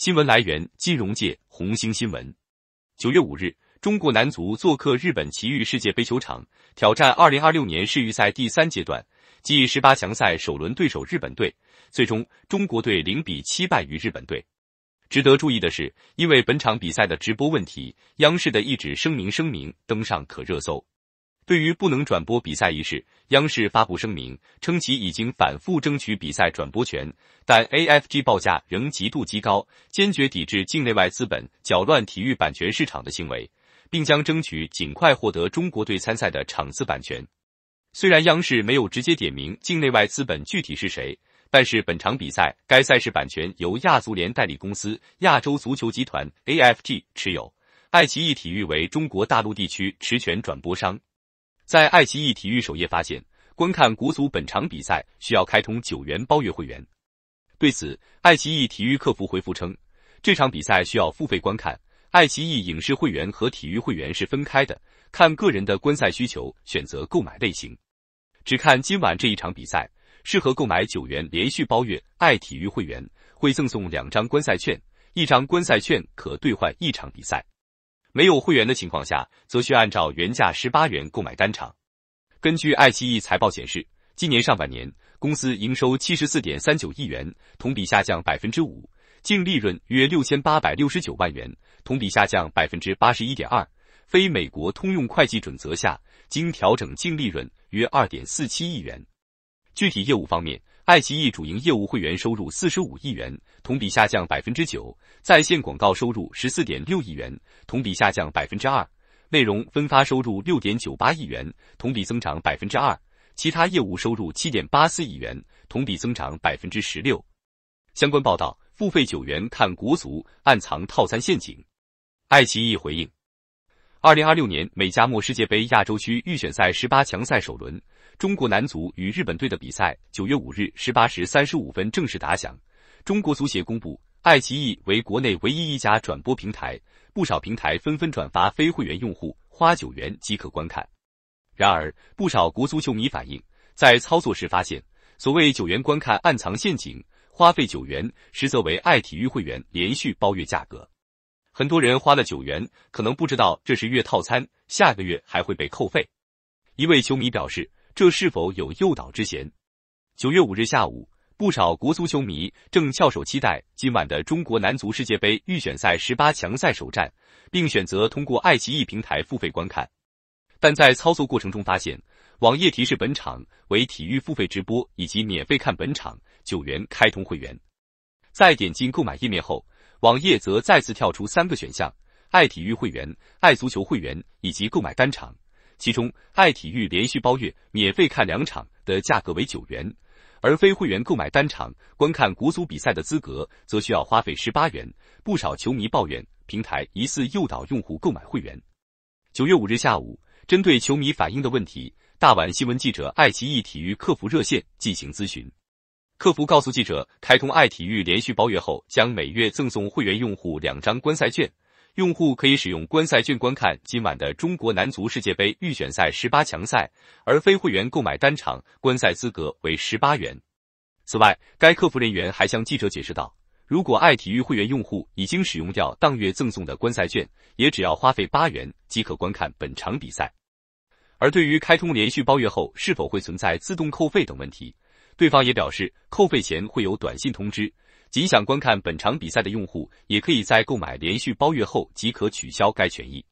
新闻来源：金融界、红星新闻。九月五日，中国男足做客日本奇遇世界杯球场，挑战二零二六年世预赛第三阶段即十八强赛首轮对手日本队。最终，中国队零比七败于日本队。值得注意的是，因为本场比赛的直播问题，央视的一纸声明声明登上可热搜。对于不能转播比赛一事，央视发布声明称，其已经反复争取比赛转播权，但 AFG 报价仍极度极高，坚决抵制境内外资本搅乱体育版权市场的行为，并将争取尽快获得中国队参赛的场次版权。虽然央视没有直接点名境内外资本具体是谁，但是本场比赛该赛事版权由亚足联代理公司亚洲足球集团 AFG 持有，爱奇艺体育为中国大陆地区持权转播商。在爱奇艺体育首页发现，观看国足本场比赛需要开通九元包月会员。对此，爱奇艺体育客服回复称，这场比赛需要付费观看。爱奇艺影视会员和体育会员是分开的，看个人的观赛需求选择购买类型。只看今晚这一场比赛，适合购买九元连续包月爱体育会员，会赠送两张观赛券，一张观赛券可兑换一场比赛。没有会员的情况下，则需按照原价十八元购买单场。根据爱奇艺财报显示，今年上半年公司营收七十四点三九亿元，同比下降百分之五，净利润约六千八百六十九万元，同比下降百分之八十一点二。非美国通用会计准则下，经调整净利润约二点四七亿元。具体业务方面。爱奇艺主营业务会员收入四十五亿元，同比下降百分之九；在线广告收入十四点六亿元，同比下降百分之二；内容分发收入六点九八亿元，同比增长百分之二；其他业务收入七点八四亿元，同比增长百分之十六。相关报道：付费九元看国足，暗藏套餐陷阱。爱奇艺回应：二零二六年美加墨世界杯亚洲区预选赛十八强赛首轮。中国男足与日本队的比赛，九月五日十八时三十五分正式打响。中国足协公布，爱奇艺为国内唯一一家转播平台，不少平台纷纷转发，非会员用户花九元即可观看。然而，不少国足球迷反映，在操作时发现，所谓九元观看暗藏陷阱，花费九元实则为爱体育会员连续包月价格。很多人花了九元，可能不知道这是月套餐，下个月还会被扣费。一位球迷表示。这是否有诱导之嫌？九月五日下午，不少国足球迷正翘首期待今晚的中国男足世界杯预选赛十八强赛首战，并选择通过爱奇艺平台付费观看。但在操作过程中发现，网页提示本场为体育付费直播，以及免费看本场，九元开通会员。在点击购买页面后，网页则再次跳出三个选项：爱体育会员、爱足球会员以及购买单场。其中，爱体育连续包月免费看两场的价格为九元，而非会员购买单场观看国足比赛的资格则需要花费十八元。不少球迷抱怨平台疑似诱导用户购买会员。九月五日下午，针对球迷反映的问题，大碗新闻记者爱奇艺体育客服热线进行咨询，客服告诉记者，开通爱体育连续包月后，将每月赠送会员用户两张观赛券。用户可以使用观赛券观看今晚的中国男足世界杯预选赛十八强赛，而非会员购买单场观赛资格为十八元。此外，该客服人员还向记者解释道，如果爱体育会员用户已经使用掉当月赠送的观赛券，也只要花费八元即可观看本场比赛。而对于开通连续包月后是否会存在自动扣费等问题，对方也表示扣费前会有短信通知。仅想观看本场比赛的用户，也可以在购买连续包月后即可取消该权益。